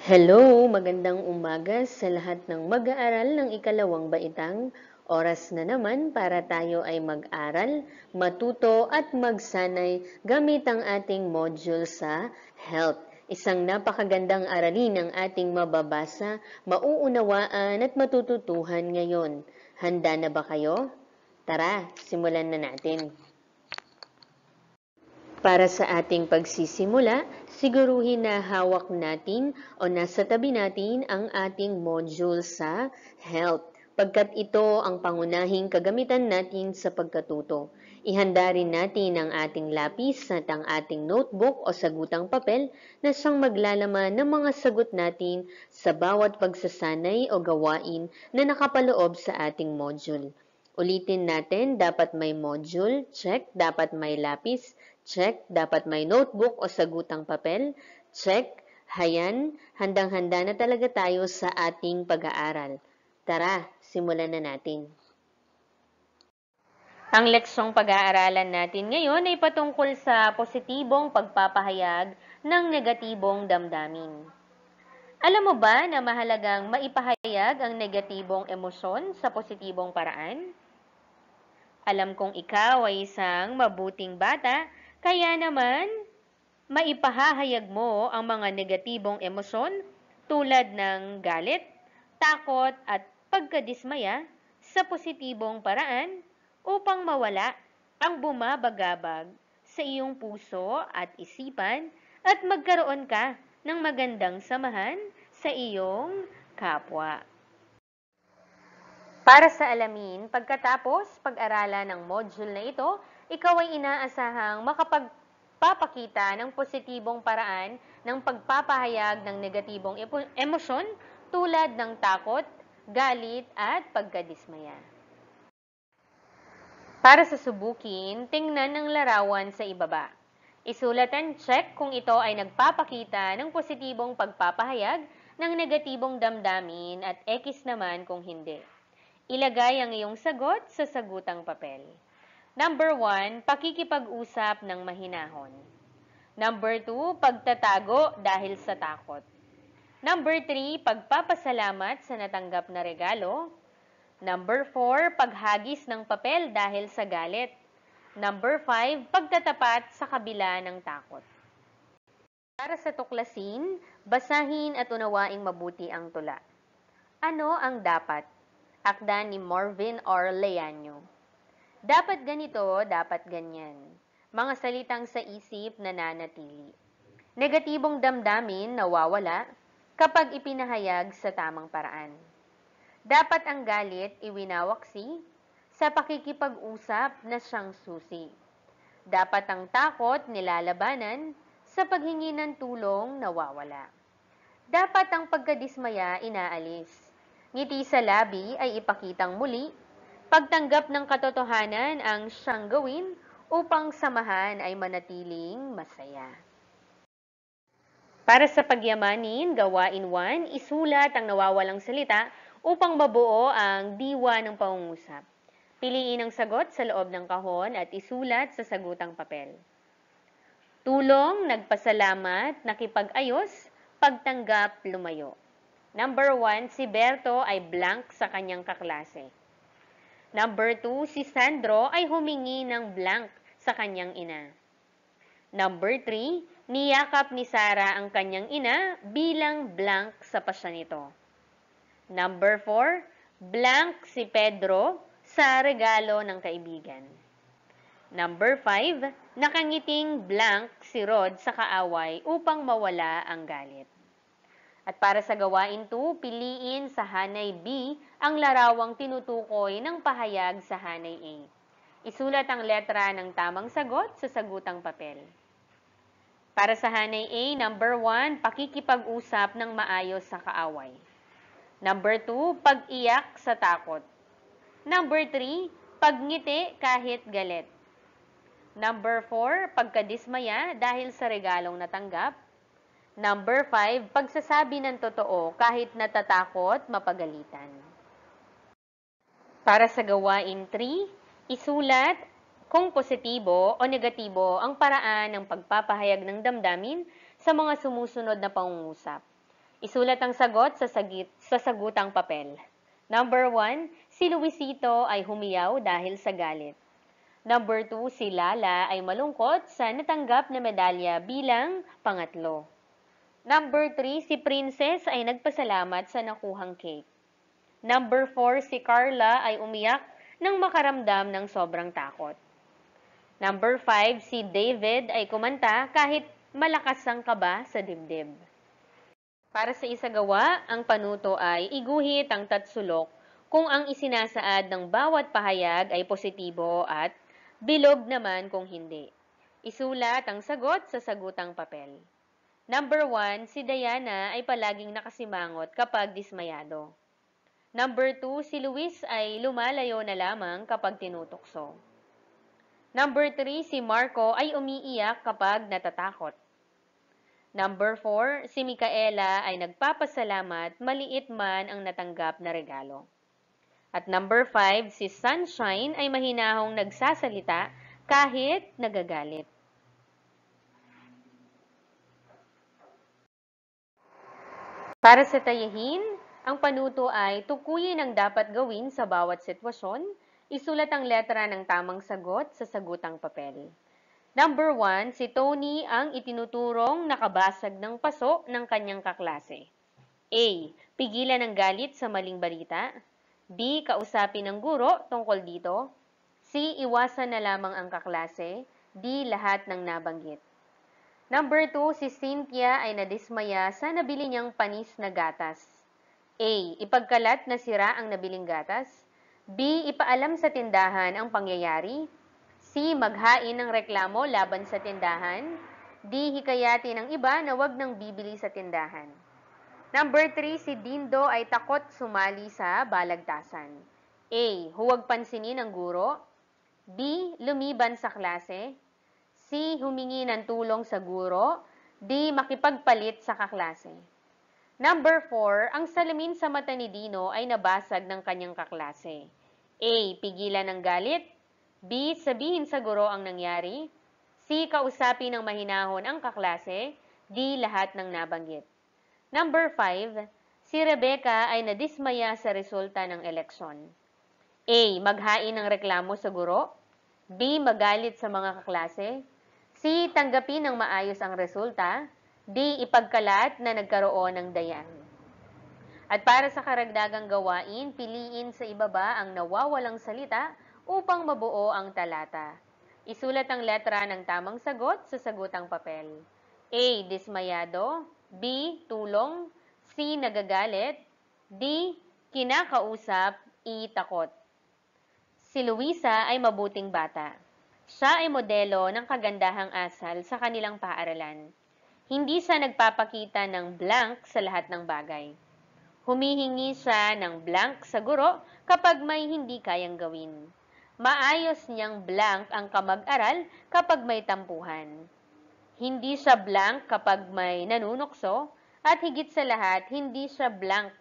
Hello! Magandang umaga sa lahat ng mag-aaral ng ikalawang baitang. Oras na naman para tayo ay mag-aral, matuto at magsanay gamit ang ating module sa Health. Isang napakagandang aralin ang ating mababasa, mauunawaan at matututuhan ngayon. Handa na ba kayo? Tara, simulan na natin. Para sa ating pagsisimula, siguruhin na hawak natin o nasa tabi natin ang ating module sa Health pagkat ito ang pangunahing kagamitan natin sa pagkatuto. Ihanda rin natin ang ating lapis at ang ating notebook o sagutang papel na siyang maglalaman ng mga sagot natin sa bawat pagsasanay o gawain na nakapaloob sa ating module. Ulitin natin, dapat may module, check. Dapat may lapis, check. Dapat may notebook o sagutang papel, check. Hayan, handang-handa na talaga tayo sa ating pag-aaral. Tara, simulan na natin. Ang leksyong pag-aaralan natin ngayon ay patungkol sa positibong pagpapahayag ng negatibong damdamin. Alam mo ba na mahalagang maipahayag ang negatibong emosyon sa positibong paraan? Alam kong ikaw ay isang mabuting bata, kaya naman maipahahayag mo ang mga negatibong emosyon tulad ng galit, takot at pagkadismaya sa positibong paraan upang mawala ang bumabagabag sa iyong puso at isipan at magkaroon ka ng magandang samahan sa iyong kapwa. Para sa alamin, pagkatapos pag-aralan ng module na ito, ikaw ay inaasahang makapagpapakita ng positibong paraan ng pagpapahayag ng negatibong emosyon tulad ng takot, galit at pagkadismaya. Para sa subukin, tingnan ang larawan sa ibaba. Isulat ang check kung ito ay nagpapakita ng positibong pagpapahayag ng negatibong damdamin at X naman kung hindi. Ilagay ang iyong sagot sa sagutang papel. Number 1, pakikipag-usap ng mahinahon. Number 2, pagtatago dahil sa takot. Number 3, pagpapasalamat sa natanggap na regalo. Number 4, paghagis ng papel dahil sa galit. Number 5, pagtatapat sa kabila ng takot. Para sa tuklasin, basahin at unawaing mabuti ang tula. Ano ang dapat Akda ni Morvin or Leano. Dapat ganito, dapat ganyan. Mga salitang sa isip na nanatili. Negatibong damdamin nawawala kapag ipinahayag sa tamang paraan. Dapat ang galit iwinawaksi sa pakikipag-usap na siyang susi. Dapat ang takot nilalabanan sa paghingi ng tulong nawawala. Dapat ang pagkadismaya inaalis Ngiti sa labi ay ipakitang muli. Pagtanggap ng katotohanan ang siyang gawin upang samahan ay manatiling masaya. Para sa pagyamanin, gawain 1, isulat ang nawawalang salita upang mabuo ang diwa ng pangungusap. Piliin ang sagot sa loob ng kahon at isulat sa sagutang papel. Tulong, nagpasalamat, nakipag-ayos, pagtanggap, lumayo. Number 1, si Berto ay blank sa kanyang kaklase. Number 2, si Sandro ay humingi ng blank sa kanyang ina. Number 3, niyakap ni Sara ang kanyang ina bilang blank sa pasya nito. Number 4, blank si Pedro sa regalo ng kaibigan. Number 5, nakangiting blank si Rod sa kaaway upang mawala ang galit. At para sa gawain 2, piliin sa hanay B ang larawang tinutukoy ng pahayag sa hanay A. Isulat ang letra ng tamang sagot sa sagutang papel. Para sa hanay A, number 1, pakikipag-usap ng maayos sa kaaway. Number 2, pag-iyak sa takot. Number 3, pagngiti kahit galit. Number 4, pagkadismaya dahil sa regalong natanggap. Number 5, pagsasabi ng totoo kahit natatakot, mapagalitan. Para sa gawain 3, isulat kung positibo o negatibo ang paraan ng pagpapahayag ng damdamin sa mga sumusunod na pangungusap. Isulat ang sagot sa, sagit, sa sagutang papel. Number 1, si Luisito ay humiyaw dahil sa galit. Number 2, si Lala ay malungkot sa natanggap na medalya bilang pangatlo. Number 3, si Princess ay nagpasalamat sa nakuhang cake. Number 4, si Carla ay umiyak nang makaramdam ng sobrang takot. Number 5, si David ay kumanta kahit malakas ang kaba sa dibdib. Para sa isagawa, ang panuto ay iguhit ang tatsulok kung ang isinasaad ng bawat pahayag ay positibo at bilog naman kung hindi. Isulat ang sagot sa sagutang papel. Number one, si Diana ay palaging nakasimangot kapag dismayado. Number two, si Luis ay lumalayo na lamang kapag tinutukso. Number three, si Marco ay umiiyak kapag natatakot. Number 4, si Micaela ay nagpapasalamat maliit man ang natanggap na regalo. At number 5, si Sunshine ay mahinahong nagsasalita kahit nagagalit. Para sa tayahin, ang panuto ay tukuyin ang dapat gawin sa bawat sitwasyon, isulat ang letra ng tamang sagot sa sagutang papel. Number 1, si Tony ang itinuturong nakabasag ng paso ng kanyang kaklase. A. Pigilan ang galit sa maling balita. B. Kausapin ng guro tungkol dito. C. Iwasan na lamang ang kaklase. D. Lahat ng nabanggit. Number 2, si Cynthia ay nadismaya sa nabili niyang panis na gatas. A. Ipagkalat na sira ang nabiling gatas. B. Ipaalam sa tindahan ang pangyayari. C. Maghain ng reklamo laban sa tindahan. D. Hikayatin ng iba na wag nang bibili sa tindahan. Number 3, si Dindo ay takot sumali sa balagtasan. A. Huwag pansinin ang guro. B. Lumiban sa klase. C. Humingi ng tulong sa guro. D. Makipagpalit sa kaklase. Number 4, ang salamin sa mata ni Dino ay nabasag ng kanyang kaklase. A. Pigilan ng galit. B. Sabihin sa guro ang nangyari. C. Kausapin ng mahinahon ang kaklase. D. Lahat ng nabanggit. Number 5, si Rebecca ay nadismaya sa resulta ng eleksyon. A. Maghain ng reklamo sa guro. B. Magalit sa mga kaklase. C. Tanggapin ng maayos ang resulta. D. Ipagkalat na nagkaroon ng dayan. At para sa karagdagang gawain, piliin sa ibaba ang nawawalang salita upang mabuo ang talata. Isulat ang letra ng tamang sagot sa sagutang papel. A. Dismayado B. Tulong C. Nagagalit D. Kinakausap E. Takot Si Luisa ay mabuting bata. Siya ay modelo ng kagandahang asal sa kanilang paaralan. Hindi siya nagpapakita ng blank sa lahat ng bagay. Humihingi siya ng blank sa guro kapag may hindi kayang gawin. Maayos niyang blank ang kamag-aral kapag may tampuhan. Hindi siya blank kapag may nanunokso at higit sa lahat, hindi siya blank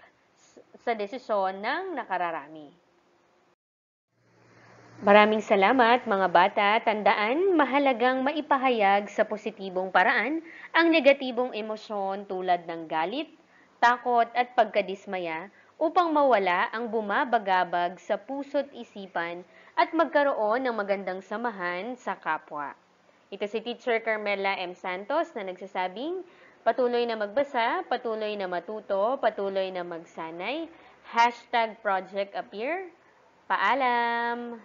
sa desisyon ng nakararami. Maraming salamat mga bata. Tandaan, mahalagang maipahayag sa positibong paraan ang negatibong emosyon tulad ng galit, takot at pagkadismaya upang mawala ang bumabagabag sa puso't isipan at magkaroon ng magandang samahan sa kapwa. Ito si Teacher Carmela M. Santos na nagsasabing, patuloy na magbasa, patuloy na matuto, patuloy na magsanay, hashtag Project Appear, paalam!